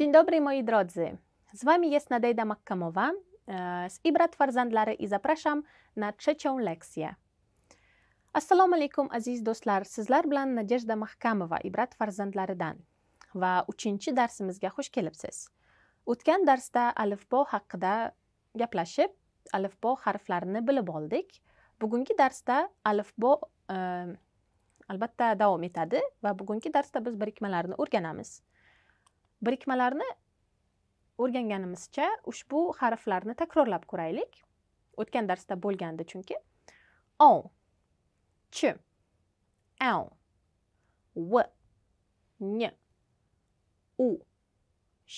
Dzień dobry moi drodzy. Z Wami jest Nadejda Makkamowa e, z Ibra Twarzandlary i zapraszam na trzecią lekcję. Assalomu alaykum aziz do'stlar. Sizlar bilan Nadejda Makkamova Ibrat Farzandlaridan va 3-darsimizga xush kelibsiz. O'tgan darsda alifbo haqida gaplashib, alifbo harflarini bilib oldik. Bugungi darsda alifbo e, albatta davom etadi va bugungi darsda biz birikmalarni o'rganamiz. birikmalarni o'rganganimizcha ushbu harflarni takrorlab ko'raylik o'tgan darsda bo'lgandi chunki o ch l v n u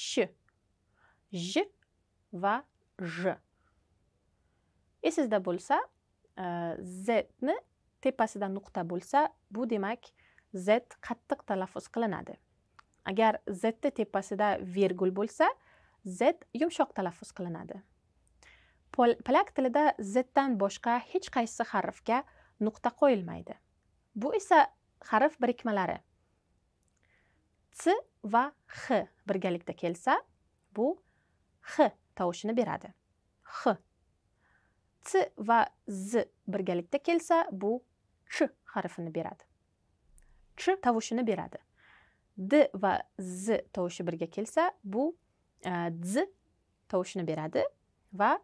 sh j va j esizda bo'lsa e, z ni tepasida nuqta bo'lsa bu demak z qattiq talaffuz qilinadi agar z ni tepasida vergul bo'lsa z yumshoq talaffuz qilinadi polak tilida z dan boshqa hech qaysi harfga nuqta qo'yilmaydi bu esa harf birikmalari c va x birgalikda kelsa bu x tovushini beradi x c va z birgalikda kelsa bu ch harfini beradi ch tovushini beradi d va z tovushi birga kelsa bu e, d tovushini beradi va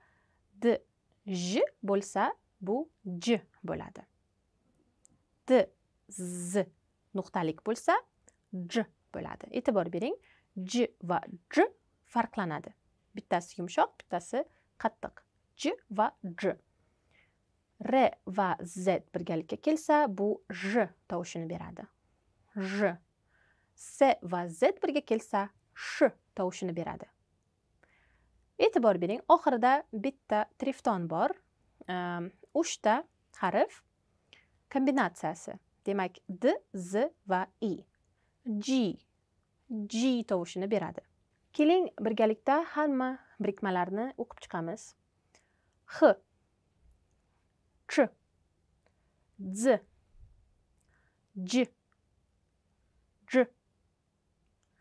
d j bo'lsa bu j bo'ladi d z nuqtalik bo'lsa j bo'ladi e'tibor bering j va j farqlanadi bittasi yumshoq bittasi qattiq j va j r va z birgalikka kelsa bu j tovushini beradi j s va z birga kelsa sh tovushini beradi e'tibor bering oxirida bitta trifton bor ehm, uchta harf kombinatsiyasi demak d z va i g g tovushini beradi keling birgalikda hamma birikmalarni o'qib chiqamiz h ch z j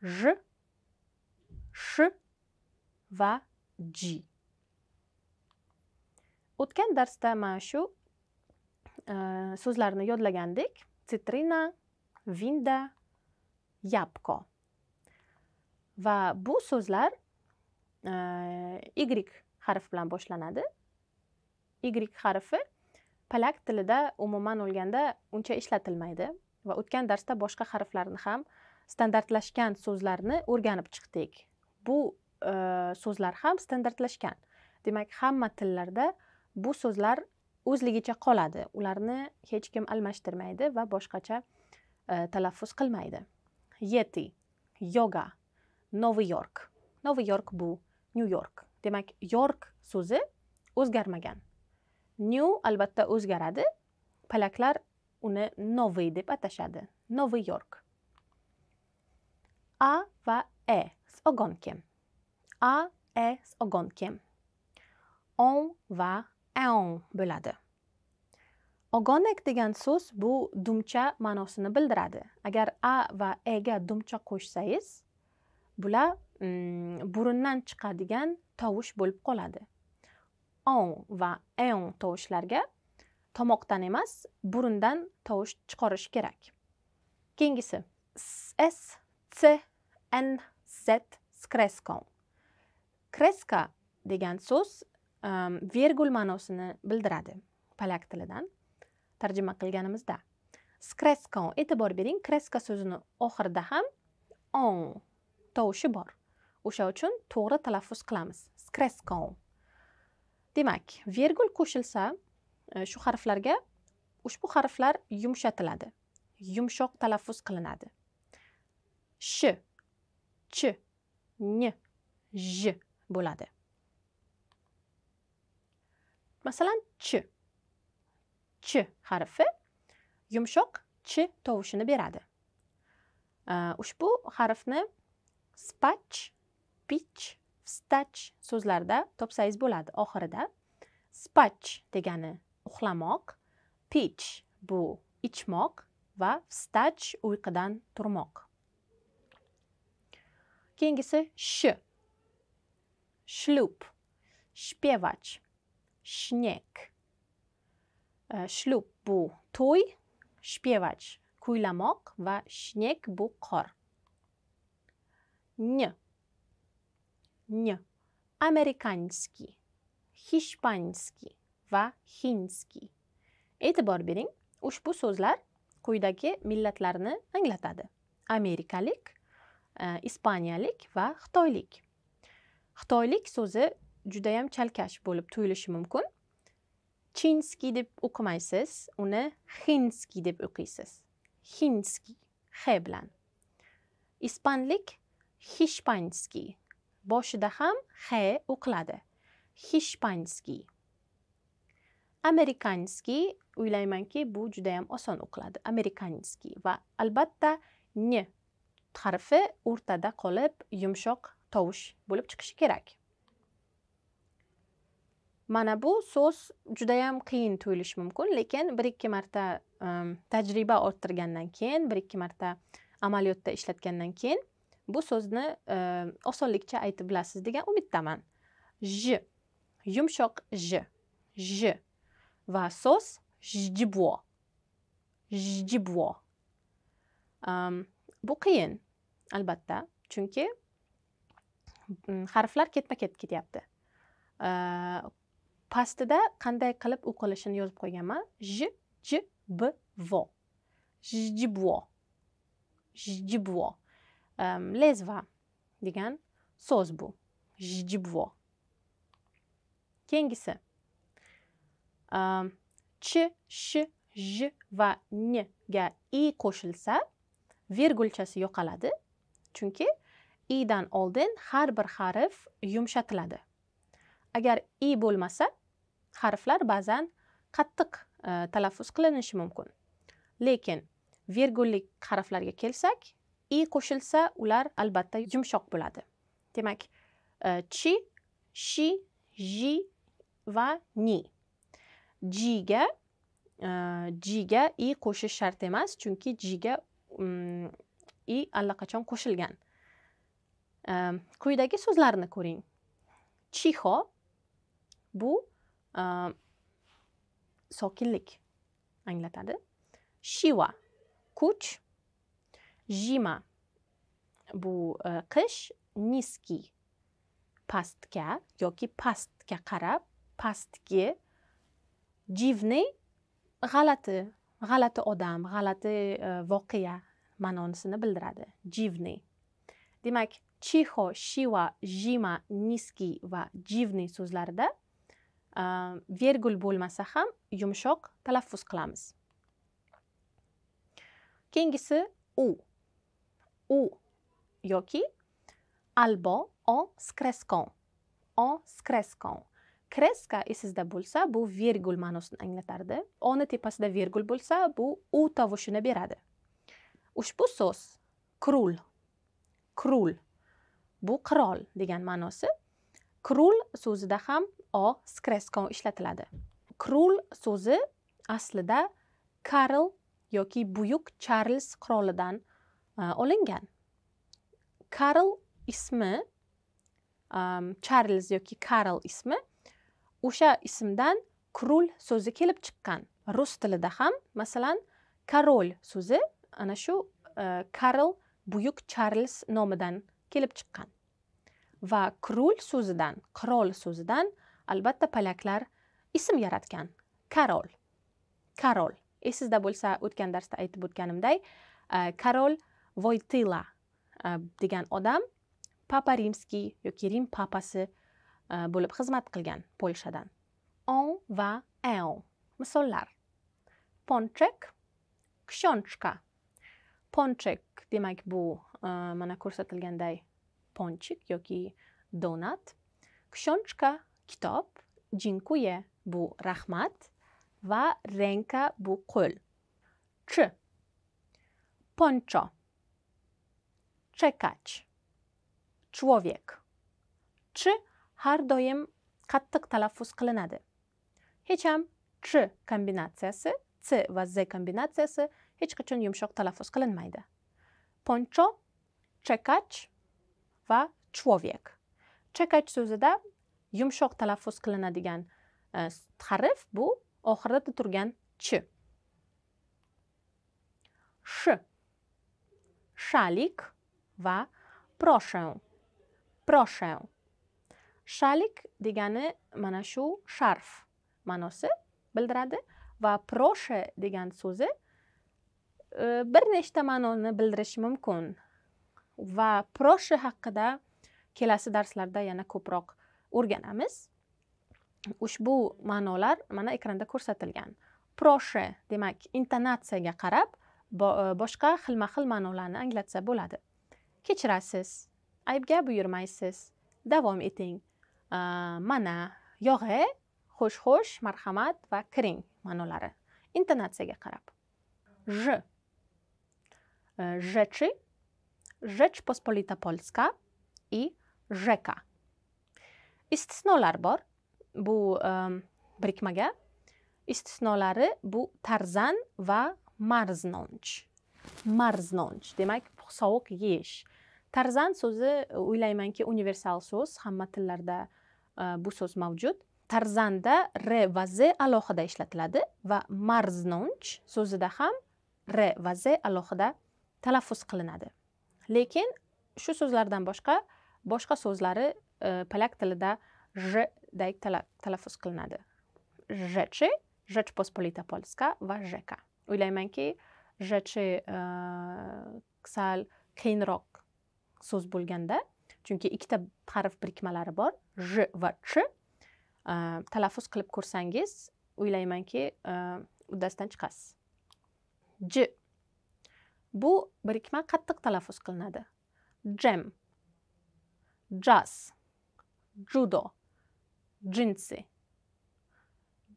ж, ш va g. O'tgan darsda mana shu e, so'zlarni yodlagandik. Citrina, vinda, yapko. Va bu so'zlar e, y harf bilan boshlanadi. Y harfi palak tilida umuman olganda uncha ishlatilmaydi va o'tgan darsda boshqa harflarni ham standartlashgan so'zlarni o'rganib chiqdik bu e, so'zlar ham standartlashgan demak hamma tillarda bu so'zlar o'zligicha qoladi ularni hech kim almashtirmaydi va boshqacha e, talaffuz qilmaydi yeti yoga novi york novi york bu nyu york demak york so'zi o'zgarmagan new albatta o'zgaradi polaklar uni novi deb atashadi novi york A và E z ogonkiem. A, E z ogonkiem. On va on e, bo'ladi. Ogonek degan so'z bu dumcha ma'nosini bildiradi. Agar a va e ga dumcha qo'shsangiz, bular mm, burundan chiqadigan tovush bo'lib qoladi. On va eon tovushlarga tomoqdan emas, burundan tovush chiqarish kerak. Keyingisi s, s CNZ s kreską. Kreska degan so'z um, vergul ma'nosini bildiradi polyak tilidan tarjima qilganimizda. Skreskan e'tibor bering, kreska so'zini oxirida ham on tovushi bor. O'sha uchun to'g'ri talaffuz qilamiz. Skreskan. Demak, vergul qo'shilsa, e, shu harflarga ushbu harflar yumshatiladi. Yumshoq talaffuz qilinadi. sh, ch, n, j bo'ladi. Masalan, ch. Ch harfi yumshoq ch tovushini beradi. Ushbu harfni spach, pitch, stach so'zlarda topsangiz bo'ladi oxirida. Spach degani uxlamoq, pitch bu ichmoq va stach uyqudan turmoq. Keyingisi sh. Shlup. Śpiewać. Śnieg. Shlup e, bu to'y, śpiewać kuylamoq va śnieg bu qor. Nie. Nie. Amerykański, hiszpański va hindski. E'tibor bering, ushbu so'zlar quyidagi millatlarni anglatadi. Amerikalik, E, ispaniyalik va xitoylik xitoylik so'zi judayam chalkash bo'lib tuyulishi mumkin chinskiy deb o'qimaysiz uni hinskiy deb o'qiysiz hinskiy h bilan ispanlik hishpanskiy boshida ham h o'qiladi hishpanskiy amerikanskiy o'ylaymanki bu judayam oson o'qiladi amerikanskiy va albatta n harfi o'rtada qolib yumshoq tovush bo'lib chiqishi kerak mana bu so'z judayam qiyin tuyulishi mumkin lekin bir ikki marta ehm, tajriba orttirgandan keyin bir ikki marta amaliyotda ishlatgandan keyin bu so'zni ehm, osonlikcha aytib bilasiz degan umiddaman j yumshoq j j va so'z jjibvo jjibvo um, ehm, bu qiyin albatta chunki mm, harflar ketma ket ketyapti pastida qanday qilib o'qilishini yozib qo'yganman j j b vo jjibvo jjibvo lezva degan so'z bu jjibvo keyingisi ch sh j va n ga i qo'shilsa vergulchasi yo'qoladi chunki i dan oldin har bir harf yumshatiladi agar i bo'lmasa harflar ba'zan qattiq e, talaffuz qilinishi mumkin lekin vergullik harflarga kelsak i qo'shilsa ular albatta yumshoq bo'ladi demak e, chi shi ji va ni jiga jiga e, i qo'shish shart emas chunki jiga mm, i allaqachon qo'shilgan quyidagi so'zlarni ko'ring chiho bu sokinlik anglatadi shiva kuch jima bu e, qish niski pastga yoki pastga qarab pastki jivni g'alati g'alati odam g'alati e, voqea ma'nosini bildiradi jivni demak chiho shiva jima niski va jivni so'zlarida vergul bo'lmasa ham yumshoq talaffuz qilamiz keyingisi u u yoki albo o skreskon o skreskon kreska esizda bo'lsa bu vergul ma'nosini anglatardi oni tepasida vergul bo'lsa bu u tovushini beradi ushbu so'z krul krul bu qirol degan ma'nosi krul so'zida ham o skreskon ishlatiladi krul so'zi aslida karl yoki buyuk charlz qirolidan e, olingan karl ismi um, e, charlz yoki karl ismi o'sha ismdan krul so'zi kelib chiqqan rus tilida ham masalan karol so'zi ana shu e, karl buyuk charlz nomidan kelib chiqqan va krul so'zidan qirol so'zidan albatta polyaklar ism yaratgan karol karol esizda bo'lsa o'tgan darsda aytib o'tganimday e, karol voytila e, degan odam papa rimskiy yoki rim papasi bo'lib xizmat qilgan polshadan on va eon misollar ponchek kshonchka ponchik demak bu e, mana ko'rsatilganday ponchik yoki donat książka kitob dziękuję bu rahmat va ręka bu qo'l ch poncho czekać człowiek ch har doim qattiq talaffuz qilinadi hecham ch kombinatsiyasi c va z kombinatsiyasi hech qachon yumshoq talaffuz qilinmaydi poncho chekach va chuovek chekach so'zida yumshoq talaffuz qilinadigan e, harf bu oxirida turgan ch sh shalik va prosheu prosheu shalik degani mana shu sharf ma'nosi bildiradi va proshe degan so'zi bir nechta ma'noni bildirishi mumkin va proshi haqida kelasi darslarda yana ko'proq o'rganamiz ushbu ma'nolar mana ekranda ko'rsatilgan proshe demak intonatsiyaga qarab e, boshqa xilma xil ma'nolarni anglatsa bo'ladi kechirasiz aybga buyurmaysiz davom eting mana yog'e xo'sh xo'sh marhamat va kiring ma'nolari intonatsiyaga qarab j rzeczy, Rzeczpospolita Polska i rzeka. Istisnolar Bu um, birikmaga. Istisnolari bu tarzan va marznąć. Marznąć. demak sovuq yeş. Tarzan so'zi o'ylaymanki universal so'z, hamma tillarda uh, bu so'z mavjud. Tarzanda r va z alohida ishlatiladi va marznonch so'zida ham r va z alohida talaffuz qilinadi lekin shu so'zlardan boshqa boshqa so'zlari e, polyak tilida j talaffuz qilinadi rzeczy rzeczpospolita polska va rzeka o'ylaymanki rzeczy e, sal qiyinroq so'z bo'lganda chunki ikkita harf birikmalari bor j va ch e, talaffuz qilib ko'rsangiz o'ylaymanki e, uddasidan chiqasiz j bu birikma qattiq talaffuz qilinadi jem jaz judo jinsi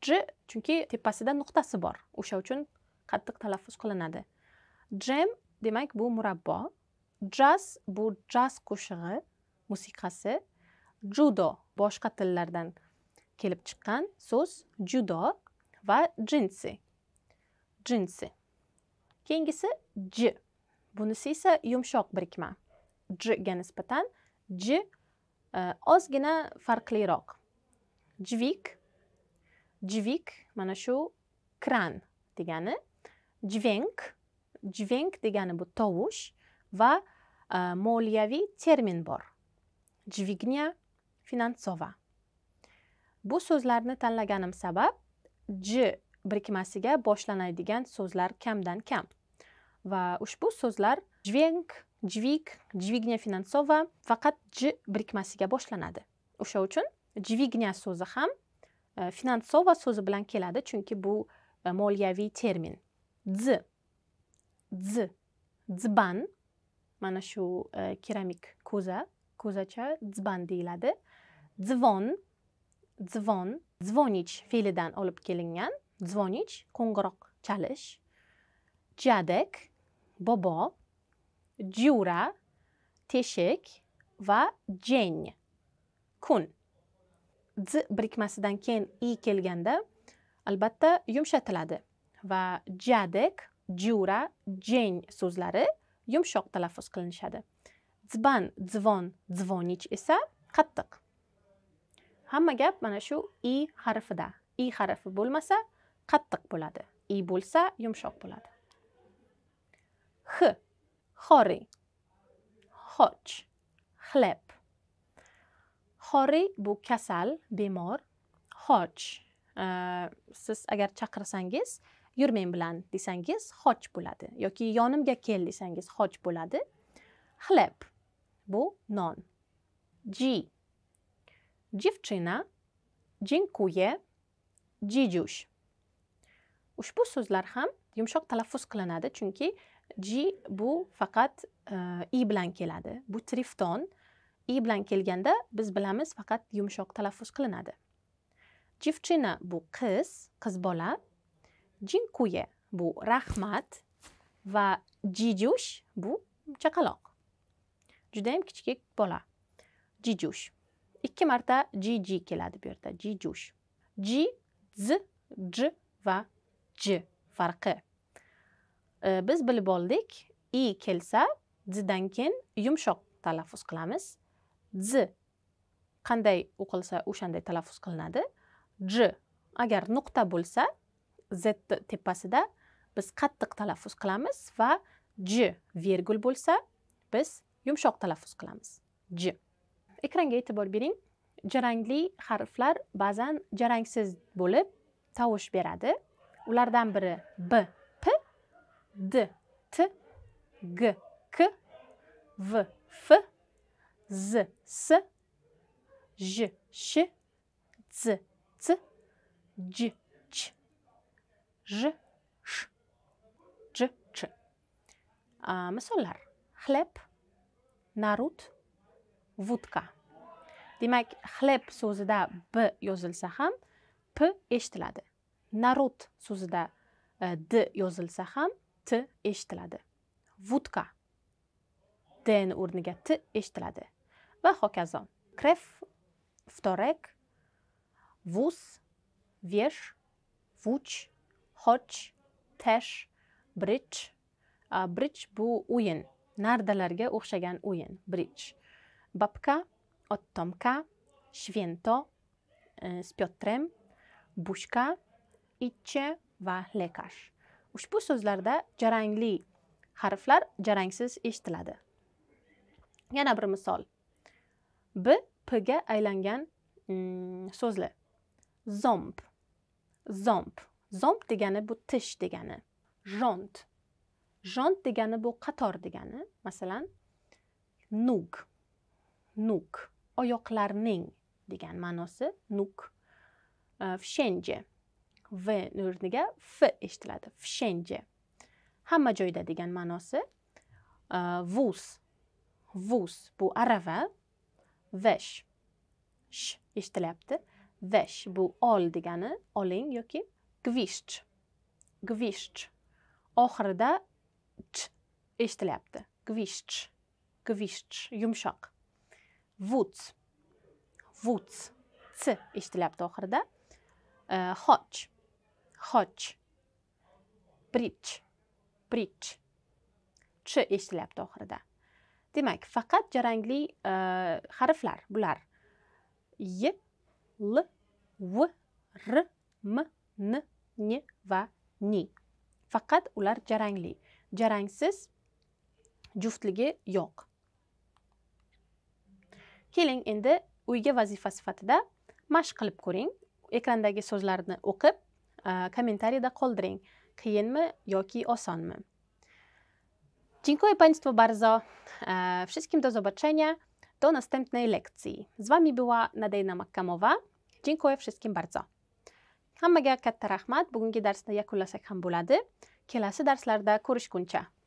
j chunki tepasida nuqtasi bor o'sha uchun qattiq talaffuz qilinadi jem demak bu murabbo jaz bu jaz qo'shig'i musiqasi judo boshqa tillardan kelib chiqqan so'z judo va jinsi jinsi keyingisi j bunisi esa yumshoq birikma j ga nisbatan j e, ozgina farqliroq jvik jvik mana shu kran degani jvenk jvenk degani bu tovush va e, moliyaviy termin bor jvignya finansova bu so'zlarni tanlaganim sabab j birikmasiga boshlanadigan so'zlar kamdan kam va ushbu so'zlar jvenk jvik jvignya finansova faqat j birikmasiga boshlanadi o'sha uchun jvignya so'zi ham e, finansova so'zi bilan keladi chunki bu e, moliyaviy termin dz dz dzban mana shu e, keramik ko'za ko'zacha dzban deyiladi dzvon dzvon dzvonich fe'lidan olib kelingan dzwonić, kongrok, czaleś, dziadek, bobo, dziura, teshik va dzień, kun. D birikmasidan keyin i kelganda albatta yumshatiladi va dziadek, dziura, dzień so'zlari yumshoq talaffuz qilinishadi. Dzban, dzvon, dzvonich esa qattiq. Hamma gap mana shu i harfida. i harfi bo'lmasa qattiq bo'ladi i bo'lsa yumshoq bo'ladi x xori xoch xleb xori bu kasal bemor xoch siz agar chaqirsangiz yur men bilan desangiz xoch bo'ladi yoki yonimga kel desangiz xoch bo'ladi xleb bu non ji dziewczyna dziękuję dzidziuś ushbu so'zlar ham yumshoq talaffuz qilinadi chunki g bu faqat e, i bilan keladi bu trifton i bilan kelganda biz bilamiz faqat yumshoq talaffuz qilinadi Jivchina bu qiz qiz bola jinkuye bu rahmat va jijush bu chaqaloq judayam kichkik bola jijush ikki marta jiji keladi bu yerda jijush ji z j va j farqi biz bilib oldik i kelsa dzdan keyin yumshoq talaffuz qilamiz z qanday o'qilsa o'shanday talaffuz qilinadi j agar nuqta bo'lsa z tepasida biz qattiq talaffuz qilamiz va j vergul bo'lsa biz yumshoq talaffuz qilamiz j ekranga e'tibor bering jarangli harflar ba'zan jarangsiz bo'lib tovush beradi ulardan biri b p d t g k v f z s j sh z c j ch j sh j ch misollar xleb narut vudka demak xleb so'zida b yozilsa ham p eshitiladi narod so'zida e, d yozilsa ham t eshitiladi vutka dn o'rniga t eshitiladi va hokazo krev vtorek вуз vesh vuch hoch tash bridge bridge bu o'yin nardalarga o'xshagan o'yin bridge babka ottomka shvento e, s piotrem bushka ishchi va lekarь ushbu so'zlarda jarangli harflar jarangsiz eshitiladi yana bir misol b p ga aylangan mm, so'zlar zomb zomb zomb degani bu tish degani jont jont degani bu qator degani masalan nuk nuk oyoqlarning degan ma'nosi nuk uh, v o'rniga f eshitiladi fshenje hamma joyda degan ma'nosi e, vus vus bu arava vesh sh eshitilyapti vesh bu ol degani oling yoki gvisht gvisht oxirida ch eshitilyapti gvisht gvisht yumshoq vuts vuts c eshitilyapti oxirida xoch e, uh, xoch Pritch. Pritch. ch eshitilyapti oxirida demak faqat jarangli harflar bular y l v r m n n va ni faqat ular jarangli jarangsiz juftligi yo'q keling endi uyga vazifa sifatida mashq qilib ko'ring ekrandagi so'zlarni o'qib kommentariyda qoldiring qiyinmi yoki osonmi Dziękuję Państwu bardzo. Э, wszystkim do zobaczenia. Do następnej lekcji. Z Wami była Nadejna Makkamowa. Dziękuję wszystkim bardzo. Hammaga katta rahmat. Bugungi darsni yakunlasak ham bo'ladi. Kelasi darslarda ko'rishguncha.